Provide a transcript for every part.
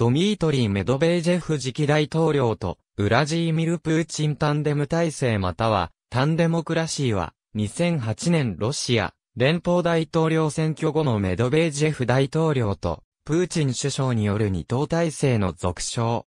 ドミートリー・メドベージェフ次期大統領と、ウラジーミル・プーチンタンデム体制または、タンデモクラシーは、2008年ロシア、連邦大統領選挙後のメドベージェフ大統領と、プーチン首相による二党体制の続称。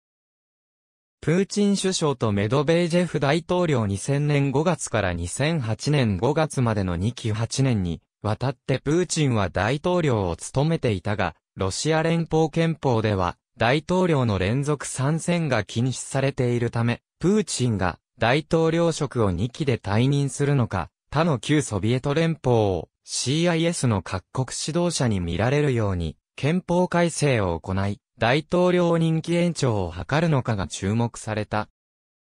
プーチン首相とメドベージェフ大統領2000年5月から2008年5月までの2期8年に、渡ってプーチンは大統領を務めていたが、ロシア連邦憲法では、大統領の連続参戦が禁止されているため、プーチンが大統領職を2期で退任するのか、他の旧ソビエト連邦を CIS の各国指導者に見られるように憲法改正を行い、大統領任期延長を図るのかが注目された。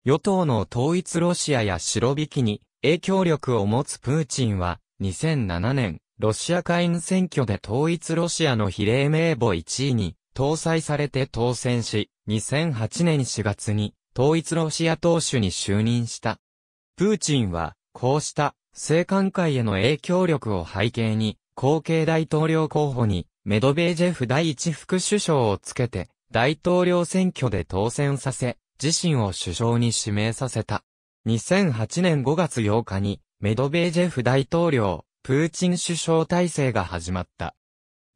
与党の統一ロシアや白引きに影響力を持つプーチンは2007年ロシア下院選挙で統一ロシアの比例名簿1位に搭載されて当選し、2008年4月に統一ロシア党首に就任した。プーチンは、こうした政官会への影響力を背景に、後継大統領候補にメドベージェフ第一副首相をつけて、大統領選挙で当選させ、自身を首相に指名させた。2008年5月8日に、メドベージェフ大統領、プーチン首相体制が始まった。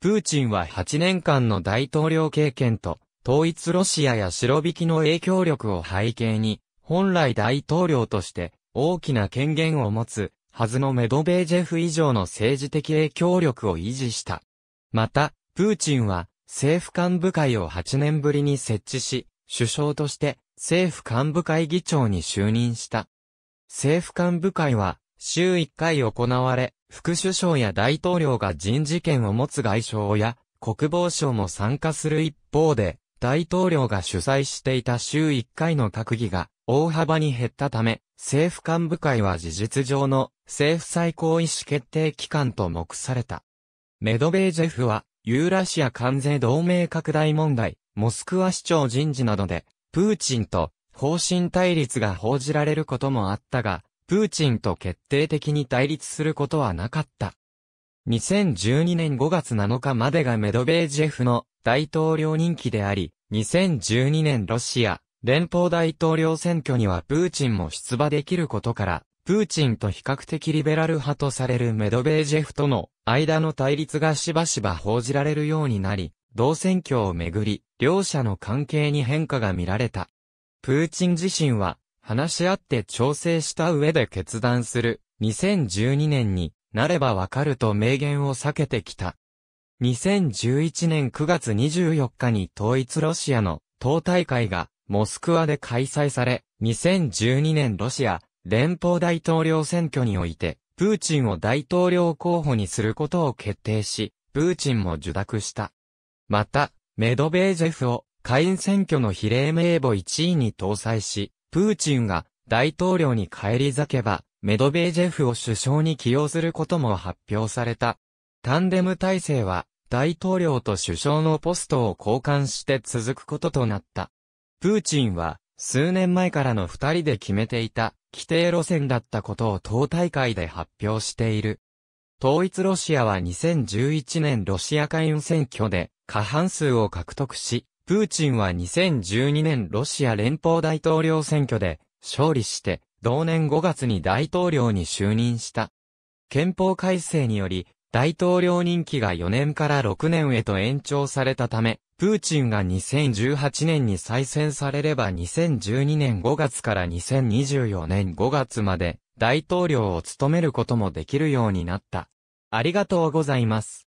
プーチンは8年間の大統領経験と、統一ロシアや白引きの影響力を背景に、本来大統領として大きな権限を持つはずのメドベージェフ以上の政治的影響力を維持した。また、プーチンは政府幹部会を8年ぶりに設置し、首相として政府幹部会議長に就任した。政府幹部会は週1回行われ、副首相や大統領が人事権を持つ外相や国防省も参加する一方で、大統領が主催していた週1回の閣議が大幅に減ったため、政府幹部会は事実上の政府最高意思決定機関と目された。メドベージェフは、ユーラシア関税同盟拡大問題、モスクワ市長人事などで、プーチンと方針対立が報じられることもあったが、プーチンと決定的に対立することはなかった。2012年5月7日までがメドベージェフの大統領任期であり、2012年ロシア連邦大統領選挙にはプーチンも出馬できることから、プーチンと比較的リベラル派とされるメドベージェフとの間の対立がしばしば報じられるようになり、同選挙をめぐり、両者の関係に変化が見られた。プーチン自身は、話し合って調整した上で決断する、2012年になればわかると明言を避けてきた。2011年9月24日に統一ロシアの党大会がモスクワで開催され、2012年ロシア連邦大統領選挙において、プーチンを大統領候補にすることを決定し、プーチンも受諾した。また、メドベージェフを会員選挙の比例名簿1位に搭載し、プーチンが大統領に返り咲けば、メドベージェフを首相に起用することも発表された。タンデム体制は、大統領と首相のポストを交換して続くこととなった。プーチンは、数年前からの二人で決めていた、規定路線だったことを党大会で発表している。統一ロシアは2011年ロシア下院選挙で過半数を獲得し、プーチンは2012年ロシア連邦大統領選挙で勝利して、同年5月に大統領に就任した。憲法改正により、大統領任期が4年から6年へと延長されたため、プーチンが2018年に再選されれば2012年5月から2024年5月まで大統領を務めることもできるようになった。ありがとうございます。